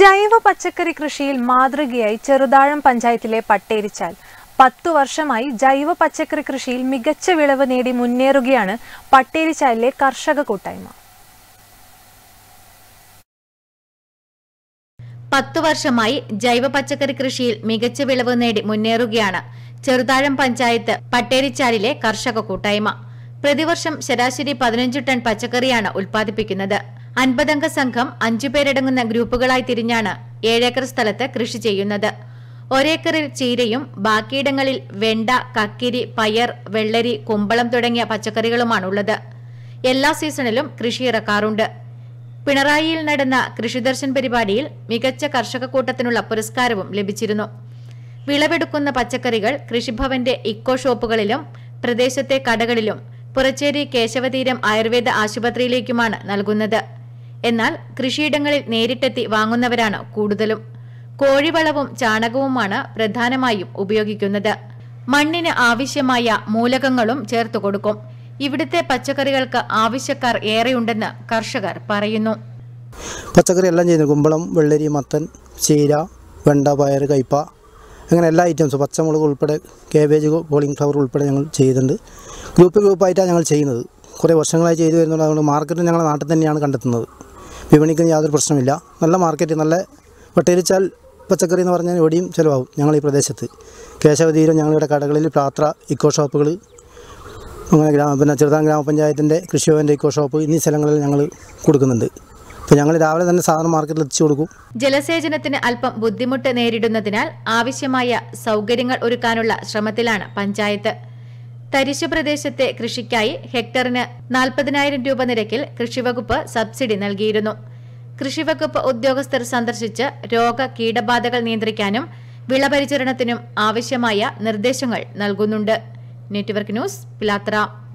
ജൈവ പച്ചക്കറി കൃഷിയിൽ മാതൃകയായി ചെറുതാഴം പഞ്ചായത്തിലെ പട്ടേരിച്ചാൽ പത്തു വർഷമായി ജൈവ പച്ചക്കറി കൃഷിയിൽ മികച്ച വിളവ് നേടി മുന്നേറുകയാണ് പട്ടേരിച്ചാലിലെ കർഷക കൂട്ടായ്മ പത്തു വർഷമായി ജൈവ പച്ചക്കറി കൃഷിയിൽ മികച്ച വിളവ് നേടി മുന്നേറുകയാണ് ചെറുതാഴം പഞ്ചായത്ത് പട്ടേരിച്ചാലിലെ കർഷക കൂട്ടായ്മ പ്രതിവർഷം ശരാശരി പതിനഞ്ച് ടൺ പച്ചക്കറിയാണ് ഉൽപ്പാദിപ്പിക്കുന്നത് അൻപതംഗ സംഘം അഞ്ചുപേരടങ്ങുന്ന ഗ്രൂപ്പുകളായി തിരിഞ്ഞാണ് ഏഴേക്കർ സ്ഥലത്ത് കൃഷി ചെയ്യുന്നത് ഒരേക്കറിൽ ചീരയും ബാക്കിയിടങ്ങളിൽ വെണ്ട കക്കിരി പയർ വെള്ളരി കുമ്പളം തുടങ്ങിയ പച്ചക്കറികളുമാണ് ഉള്ളത് എല്ലാ സീസണിലും കൃഷിയിറക്കാറുണ്ട് പിണറായിയിൽ നടന്ന കൃഷിദർശൻ പരിപാടിയിൽ മികച്ച കർഷക കൂട്ടത്തിനുള്ള പുരസ്കാരവും ലഭിച്ചിരുന്നു വിളവെടുക്കുന്ന പച്ചക്കറികൾ കൃഷിഭവന്റെ ഇക്കോ ഷോപ്പുകളിലും പ്രദേശത്തെ കടകളിലും പുറച്ചേരി കേശവതീരം ആയുർവേദ ആശുപത്രിയിലേക്കുമാണ് നൽകുന്നത് എന്നാൽ കൃഷിയിടങ്ങളിൽ നേരിട്ടെത്തി വാങ്ങുന്നവരാണ് കൂടുതലും കോഴിവളവും ചാണകവുമാണ് പ്രധാനമായും ഉപയോഗിക്കുന്നത് മണ്ണിന് ആവശ്യമായ മൂലകങ്ങളും ചേർത്തു കൊടുക്കും ഇവിടുത്തെ പച്ചക്കറികൾക്ക് ആവശ്യക്കാർ ഏറെയുണ്ടെന്ന് കർഷകർ പറയുന്നു പച്ചക്കറി എല്ലാം ചെയ്യുന്നു കുമ്പളം വെള്ളരി മത്തൻ ചീര വെണ്ട പയർ കയ്പ അങ്ങനെ എല്ലാ ഐറ്റംസും പച്ചമുളക് ഉൾപ്പെടെ കാബേജ് ബോളിംഗ് ഫ്ലവർ ഉൾപ്പെടെ ഞങ്ങൾ ചെയ്യുന്നുണ്ട് ഗ്രൂപ്പ് ഗ്രൂപ്പായിട്ടാണ് ഞങ്ങൾ ചെയ്യുന്നത് കുറേ വർഷങ്ങളായി ചെയ്തു വരുന്നുള്ളതുകൊണ്ട് മാർക്കറ്റ് ഞങ്ങളുടെ നാട്ടിൽ തന്നെയാണ് കണ്ടെത്തുന്നത് വിപണിക്കും യാതൊരു പ്രശ്നമില്ല നല്ല മാർക്കറ്റ് നല്ല വെട്ടേരിച്ചാൽ പച്ചക്കറി എന്ന് പറഞ്ഞാൽ എവിടെയും ചിലവാകും ഞങ്ങൾ ഈ പ്രദേശത്ത് കേശവതീരം ഞങ്ങളുടെ കടകളിൽ പ്രാത്ര ഇക്കോ ഷോപ്പുകൾ അങ്ങനെ ഗ്രാമ പിന്നെ ചെറുതാൻ ഗ്രാമപഞ്ചായത്തിൻ്റെ കൃഷിഭവൻ്റെ ഇക്കോ ഷോപ്പ് എന്നീ സ്ഥലങ്ങളിൽ ഞങ്ങൾ കൊടുക്കുന്നുണ്ട് ഞങ്ങൾ രാവിലെ തന്നെ സാധനം മാർക്കറ്റിൽ എത്തിച്ചു കൊടുക്കും ജലസേചനത്തിന് അല്പം ബുദ്ധിമുട്ട് നേരിടുന്നതിനാൽ ആവശ്യമായ സൗകര്യങ്ങൾ ഒരുക്കാനുള്ള ശ്രമത്തിലാണ് പഞ്ചായത്ത് തരിശു പ്രദേശത്തെ കൃഷിക്കായി ഹെക്ടറിന് നാൽപ്പതിനായിരം രൂപ നിരക്കിൽ കൃഷിവകുപ്പ് സബ്സിഡി നൽകിയിരുന്നു കൃഷിവകുപ്പ് ഉദ്യോഗസ്ഥർ സന്ദർശിച്ച് രോഗ കീടബാധകൾ നിയന്ത്രിക്കാനും വിളപരിചരണത്തിനും ആവശ്യമായ നിർദ്ദേശങ്ങൾ നൽകുന്നുണ്ട് നെറ്റ്വർക്ക് ന്യൂസ് പിലാത്ര